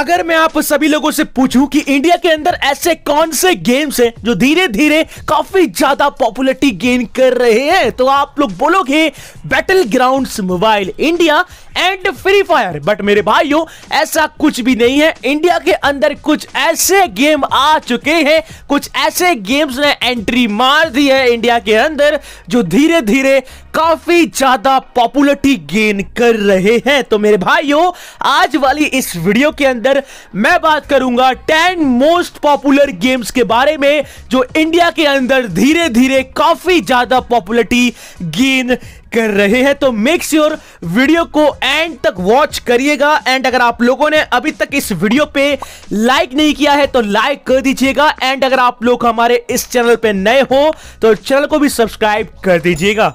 अगर मैं आप सभी लोगों से पूछूं कि इंडिया के अंदर ऐसे कौन से गेम्स हैं जो धीरे धीरे काफी ज्यादा पॉपुलरिटी गेन कर रहे हैं तो आप लोग बोलोगे Battleground Mobile India and Free Fire but मेरे भाइयों ऐसा कुछ भी नहीं है इंडिया के अंदर कुछ ऐसे गेम आ चुके हैं कुछ ऐसे गेम्स ने एंट्री मार दी है इंडिया के अंदर जो धीरे धीरे काफी ज्यादा पॉपुलरिटी गेन कर रहे हैं तो मेरे भाइयों आज वाली इस वीडियो के अंदर मैं बात करूंगा टेन मोस्ट पॉपुलर गेम्स के बारे में जो इंडिया के अंदर धीरे धीरे काफी ज्यादा पॉपुलरिटी गेन कर रहे हैं तो मेक श्योर वीडियो को एंड तक वॉच करिएगा एंड अगर आप लोगों ने अभी तक इस वीडियो पे लाइक नहीं किया है तो लाइक कर दीजिएगा एंड अगर आप लोग हमारे इस चैनल पे नए हो तो चैनल को भी सब्सक्राइब कर दीजिएगा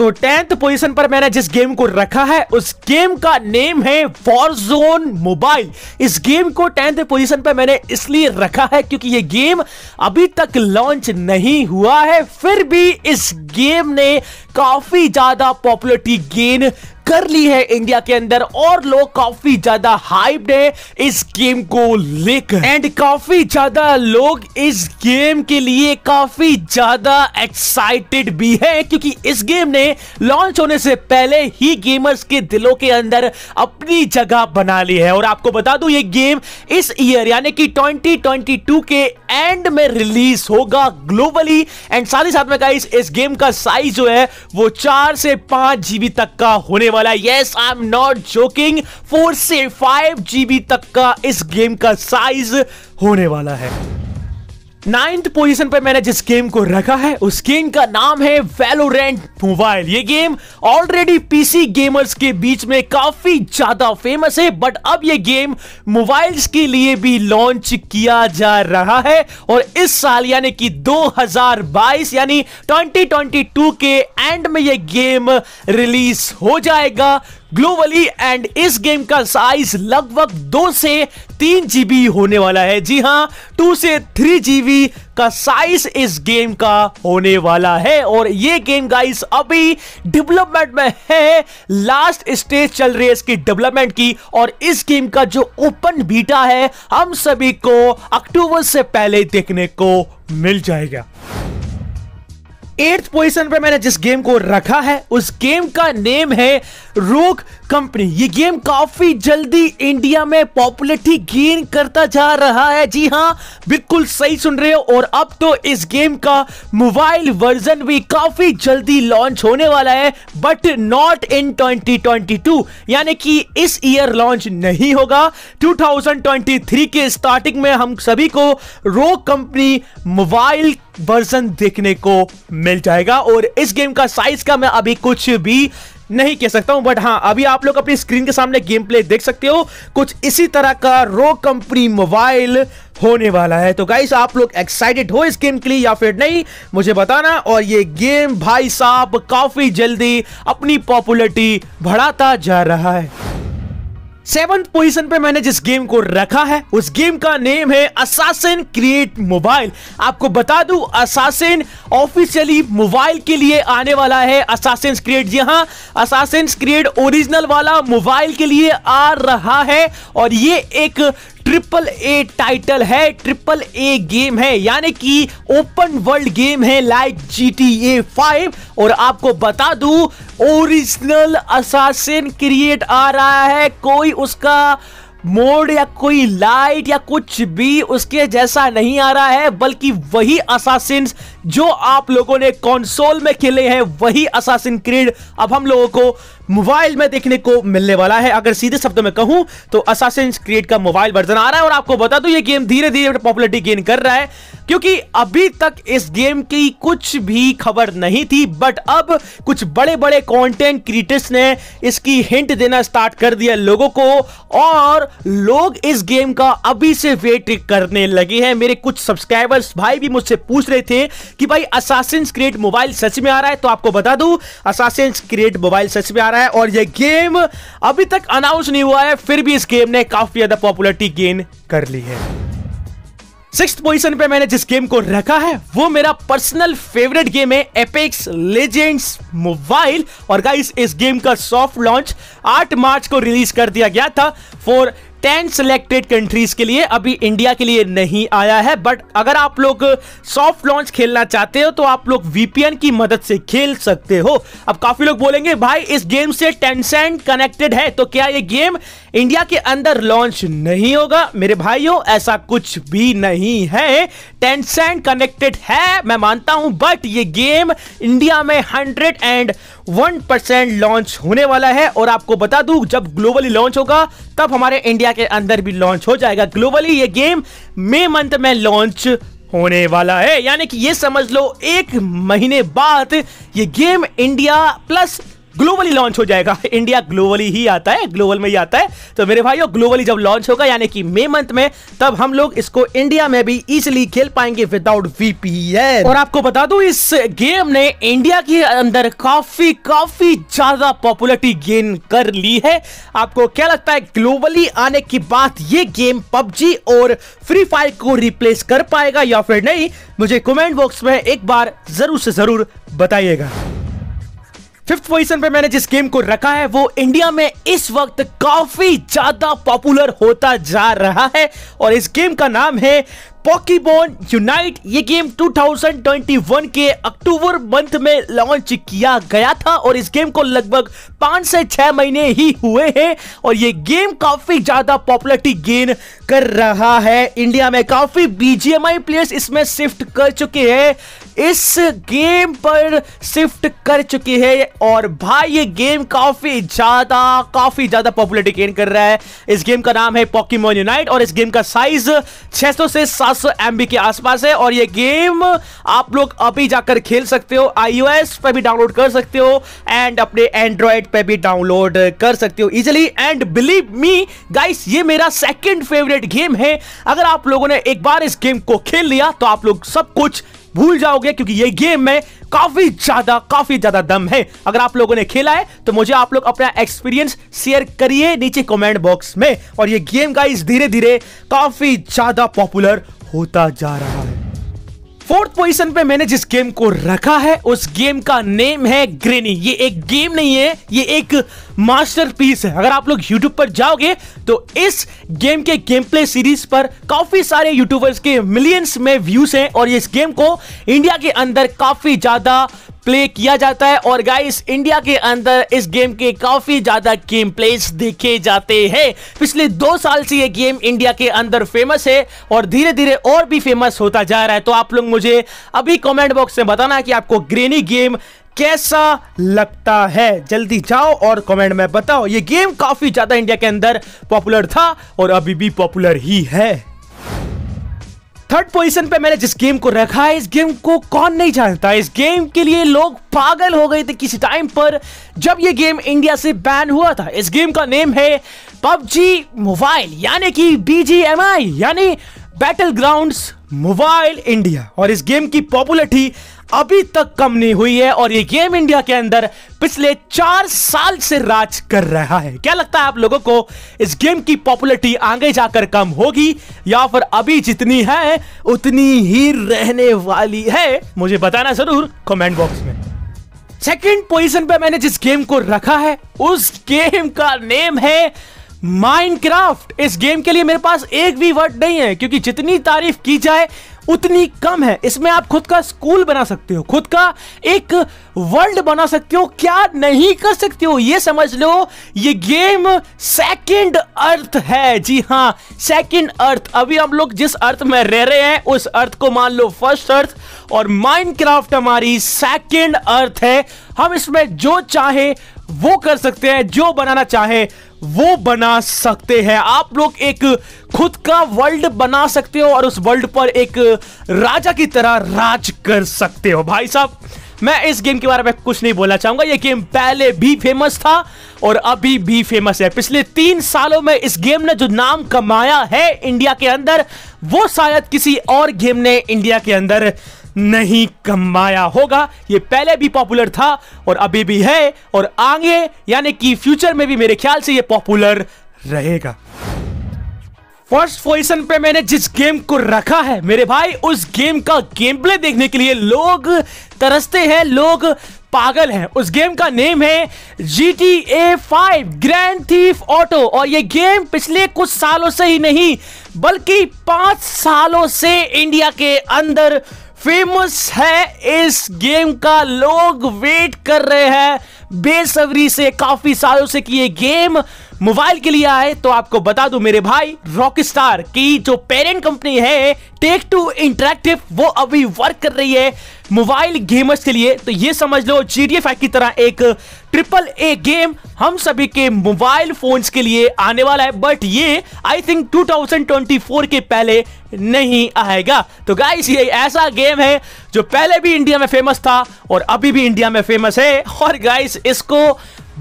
तो टेंथ पोजीशन पर मैंने जिस गेम को रखा है उस गेम का नेम है जोन मोबाइल इस गेम को टेंथ पोजीशन पर मैंने इसलिए रखा है क्योंकि ये गेम अभी तक लॉन्च नहीं हुआ है फिर भी इस गेम ने काफी ज्यादा पॉपुलरिटी गेन कर ली है इंडिया के अंदर और लोग काफी ज्यादा हाइप्ड है इस गेम को लेकर एंड काफी ज्यादा लोग इस गेम के लिए काफी ज्यादा एक्साइटेड भी है क्योंकि इस गेम ने लॉन्च होने से पहले ही गेमर्स के दिलों के अंदर अपनी जगह बना ली है और आपको बता दूं ये गेम इस ईयर यानी कि 2022 के एंड में रिलीज होगा ग्लोबली एंड साथ ही साथ में इस गेम का साइज जो है वो चार से पांच जीबी तक का होने वाला वाला yes I am not joking four से फाइव जीबी तक का इस गेम का साइज होने वाला है नाइन्थ पोजीशन पे मैंने जिस गेम को रखा है उस गेम का नाम है वेलोरेंट मोबाइल ये गेम ऑलरेडी पीसी गेमर्स के बीच में काफी ज्यादा फेमस है बट अब ये गेम मोबाइल्स के लिए भी लॉन्च किया जा रहा है और इस साल यानी कि 2022 यानी 2022 के एंड में ये गेम रिलीज हो जाएगा ग्लोबली एंड इस गेम का साइज लगभग दो से तीन जीबी होने वाला है जी हाँ टू से थ्री जीबी का साइज इस गेम का होने वाला है और ये गेम गाइस अभी डेवलपमेंट में है लास्ट स्टेज चल रही है इसकी डेवलपमेंट की और इस गेम का जो ओपन बीटा है हम सभी को अक्टूबर से पहले देखने को मिल जाएगा एट्थ पोजीशन पर मैंने जिस गेम को रखा है उस गेम का नेम है रोक कंपनी ये गेम काफी जल्दी इंडिया में पॉपुलरिटी गेन करता जा रहा है जी हाँ बिल्कुल सही सुन रहे हो और अब तो इस गेम का मोबाइल वर्जन भी काफी जल्दी लॉन्च होने वाला है बट नॉट इन 2022 यानी कि इस ईयर लॉन्च नहीं होगा 2023 के स्टार्टिंग में हम सभी को रोक कंपनी मोबाइल वर्जन देखने को मिल मिल जाएगा और इस गेम का साइज का मैं अभी कुछ भी नहीं कह सकता हूं बट हां अभी आप लोग अपनी स्क्रीन के सामने गेम प्ले देख सकते हो कुछ इसी तरह का रो कंपनी मोबाइल होने वाला है तो गाइस आप लोग एक्साइटेड हो इस गेम के लिए या फिर नहीं मुझे बताना और ये गेम भाई साहब काफी जल्दी अपनी पॉपुलरिटी बढ़ाता जा रहा है सेवन पोजीशन पे मैंने जिस गेम को रखा है उस गेम का नेम है असासिन क्रिएट मोबाइल आपको बता दूं असासिन ऑफिशियली मोबाइल के लिए आने वाला है असासिन क्रिएट जी हाँ असासिन क्रिएट ओरिजिनल वाला मोबाइल के लिए आ रहा है और ये एक ट्रिपल ए टाइटल है ट्रिपल ए गेम है यानी कि ओपन वर्ल्ड गेम है like G T A five और आपको बता दू ओरिजिनल असासिन क्रिएट आ रहा है कोई उसका मोड या कोई लाइट या कुछ भी उसके जैसा नहीं आ रहा है बल्कि वही असासिन जो आप लोगों ने कंसोल में खेले हैं वही असासिन क्रीड अब हम लोगों को मोबाइल में देखने को मिलने वाला है अगर सीधे शब्दों में कहूं तो असासिन क्रिएट का मोबाइल वर्जन आ रहा है और आपको बता दू ये गेम धीरे धीरे पॉपुलरिटी गेन कर रहा है क्योंकि अभी तक इस गेम की कुछ भी खबर नहीं थी बट अब कुछ बड़े बड़े कंटेंट क्रिएटर्स ने इसकी हिंट देना स्टार्ट कर दिया लोगों को और लोग इस गेम का अभी से वेट करने लगे हैं मेरे कुछ सब्सक्राइबर्स भाई भी मुझसे पूछ रहे थे कि भाई असासिन क्रिएट मोबाइल सच में आ रहा है तो आपको बता दू असासिन क्रिएट मोबाइल सच में आ रहा है है और ये गेम अभी तक अनाउंस नहीं हुआ है फिर भी इस गेम ने काफी ज्यादा पॉपुलरिटी गेन कर ली है सिक्स पोजीशन पे मैंने जिस गेम को रखा है वो मेरा पर्सनल फेवरेट गेम है एपेक्स लेजेंड्स मोबाइल और गाइस इस गेम का सॉफ्ट लॉन्च 8 मार्च को रिलीज कर दिया गया था फॉर टेन सिलेक्टेड कंट्रीज के लिए अभी इंडिया के लिए नहीं आया है बट अगर आप लोग सॉफ्ट लॉन्च खेलना चाहते हो तो आप लोग वीपीएन की मदद से खेल सकते हो अब काफी लोग बोलेंगे भाई इस गेम से टेंसेंट कनेक्टेड है तो क्या ये गेम इंडिया के अंदर लॉन्च नहीं होगा मेरे भाइयों ऐसा कुछ भी नहीं है टेंसेंट कनेक्टेड है मैं मानता हूं बट ये गेम इंडिया में hundred and one percent launch होने वाला है और आपको बता दू जब ग्लोबली लॉन्च होगा तब हमारे इंडिया इंडिया के अंदर भी लॉन्च हो जाएगा ग्लोबली ये गेम मे मंथ में लॉन्च होने वाला है यानी कि ये समझ लो एक महीने बाद ये game India plus globally launch हो जाएगा इंडिया ग्लोबली ही आता है ग्लोबल में ही आता है तो मेरे भाई ग्लोबली जब लॉन्च होगा यानी कि मे मंथ में तब हम लोग इसको इंडिया में भी इजिली खेल पाएंगे विदाउट वीपीएन और आपको बता दू इस गेम ने इंडिया के अंदर काफी काफी ज्यादा पॉपुलरिटी गेन कर ली है आपको क्या लगता है ग्लोबली आने की बात ये गेम पबजी और फ्री फायर को रिप्लेस कर पाएगा या फिर नहीं मुझे कमेंट बॉक्स में एक बार जरूर से जरूर बताइएगा फिफ्थ पोजीशन पे मैंने जिस गेम को रखा है वो इंडिया में इस वक्त काफी ज्यादा पॉपुलर होता जा रहा है और इस गेम का नाम है पॉकीबोन यूनाइट ये गेम 2021 के अक्टूबर मंथ में लॉन्च किया गया था और इस गेम को लगभग पांच से छह महीने ही हुए हैं और ये गेम काफ़ी ज़्यादा पॉपुलरिटी गेन कर रहा है इंडिया में काफ़ी बीजीएमआई प्लेयर्स इसमें शिफ्ट कर चुके हैं इस गेम पर शिफ्ट कर चुकी है और भाई ये गेम काफी ज्यादा काफी ज्यादा पॉपुलरिटी गेन कर रहा है इस गेम का नाम है पॉकीमोन यूनाइट और इस गेम का साइज 600 से 700 सौ के आसपास है और ये गेम आप लोग अभी जाकर खेल सकते हो आईओएस पे भी डाउनलोड कर सकते हो एंड अपने एंड्रॉयड पे भी डाउनलोड कर सकते हो easily and believe me guys ये मेरा सेकेंड फेवरेट गेम है अगर आप लोगों ने एक बार इस गेम को खेल लिया तो आप लोग सब कुछ भूल जाओगे क्योंकि ये गेम में काफी ज्यादा काफी ज्यादा दम है अगर आप लोगों ने खेला है तो मुझे आप लोग अपना एक्सपीरियंस शेयर करिए नीचे कमेंट बॉक्स में और ये गेम गाइस धीरे धीरे काफी ज्यादा पॉपुलर होता जा रहा है फोर्थ पोजीशन पे मैंने जिस गेम को रखा है उस गेम का नेम है ग्रेनी ये एक गेम नहीं है ये एक मास्टरपीस है अगर आप लोग यूट्यूब पर जाओगे तो इस गेम के गेम प्ले सीरीज पर काफी सारे यूट्यूबर्स के मिलियंस में व्यूज हैं और इस गेम को इंडिया के अंदर काफी ज्यादा प्ले किया जाता है और गाइस इंडिया के अंदर इस गेम के काफी ज्यादा गेम प्लेस देखे जाते हैं पिछले दो साल से ये गेम इंडिया के अंदर फेमस है और धीरे धीरे और भी फेमस होता जा रहा है तो आप लोग मुझे अभी कमेंट बॉक्स में बताना कि आपको ग्रेनी गेम कैसा लगता है जल्दी जाओ और कमेंट में बताओ ये गेम काफी ज्यादा इंडिया के अंदर पॉपुलर था और अभी भी पॉपुलर ही है थर्ड पोजीशन पे मैंने जिस गेम को रखा है इस गेम को कौन नहीं जानता इस गेम के लिए लोग पागल हो गए थे किसी टाइम पर जब ये गेम इंडिया से बैन हुआ था इस गेम का नेम है पबजी मोबाइल यानी कि BGMI यानी बैटल ग्राउंड मोबाइल इंडिया और इस गेम की पॉपुलरिटी अभी तक कम नहीं हुई है और ये गेम इंडिया के अंदर पिछले चार साल से राज कर रहा है क्या लगता है आप लोगों को इस गेम की पॉपुलरिटी आगे जाकर कम होगी या फिर अभी जितनी है उतनी ही रहने वाली है मुझे बताना जरूर कमेंट बॉक्स में सेकंड पोजीशन पे मैंने जिस गेम को रखा है उस गेम का नेम है माइनक्राफ्ट इस गेम के लिए मेरे पास एक भी वर्ड नहीं है क्योंकि जितनी तारीफ की जाए उतनी कम है इसमें आप खुद का स्कूल बना सकते हो खुद का एक वर्ल्ड बना सकते हो क्या नहीं कर सकते हो ये समझ लो ये गेम सेकंड अर्थ है जी हाँ सेकंड अर्थ अभी हम लोग जिस अर्थ में रह रहे हैं उस अर्थ को मान लो फर्स्ट अर्थ और माइनक्राफ्ट हमारी सेकंड अर्थ है हम इसमें जो चाहे वो कर सकते हैं जो बनाना चाहे वो बना सकते हैं आप लोग एक खुद का वर्ल्ड बना सकते हो और उस वर्ल्ड पर एक राजा की तरह राज कर सकते हो भाई साहब मैं इस गेम के बारे में कुछ नहीं बोलना चाहूंगा ये गेम पहले भी फेमस था और अभी भी फेमस है पिछले तीन सालों में इस गेम ने जो नाम कमाया है इंडिया के अंदर वो शायद किसी और गेम ने इंडिया के अंदर नहीं कमाया होगा ये पहले भी पॉपुलर था और अभी भी है और आगे यानी कि फ्यूचर में भी मेरे ख्याल से ये पॉपुलर रहेगा फर्स्ट पोजिशन पे मैंने जिस गेम को रखा है मेरे भाई उस गेम का गेम प्ले देखने के लिए लोग तरसते हैं लोग पागल हैं उस गेम का नेम है G T A five Grand Theft Auto और ये गेम पिछले कुछ सालों से ही नहीं बल्कि पांच सालों से इंडिया के अंदर फेमस है इस गेम का लोग वेट कर रहे हैं बेसब्री से काफी सालों से कि ये गेम मोबाइल के लिए आए तो आपको बता दू मेरे भाई रॉक स्टार की जो पेरेंट कंपनी है टेक टू इंटरेक्टिव वो अभी वर्क कर रही है मोबाइल गेमर्स के लिए तो ये समझ लो जी डी की तरह एक ट्रिपल ए गेम हम सभी के मोबाइल फोन्स के लिए आने वाला है बट ये आई थिंक 2024 के पहले नहीं आएगा तो गाइस ये ऐसा गेम है जो पहले भी इंडिया में फेमस था और अभी भी इंडिया में फेमस है और गाइस इसको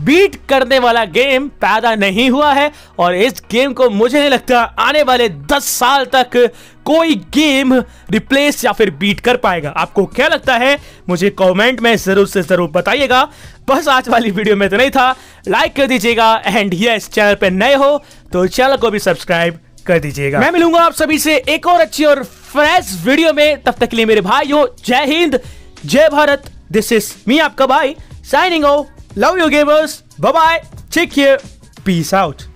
बीट करने वाला गेम पैदा नहीं हुआ है और इस गेम को मुझे नहीं लगता आने वाले 10 साल तक कोई गेम रिप्लेस या फिर बीट कर पाएगा आपको क्या लगता है मुझे कमेंट में जरूर से जरूर बताइएगा बस आज वाली वीडियो में तो नहीं था लाइक कर दीजिएगा एंड यस चैनल पर नए हो तो चैनल को भी सब्सक्राइब कर दीजिएगा मैं मिलूंगा आप सभी से एक और अच्छी और फ्रेश वीडियो में तब तक के लिए मेरे भाई हो जय हिंद जय भारत दिस इज मी आपका भाई signing off Love you gamers. Bye bye. Take care. Peace out.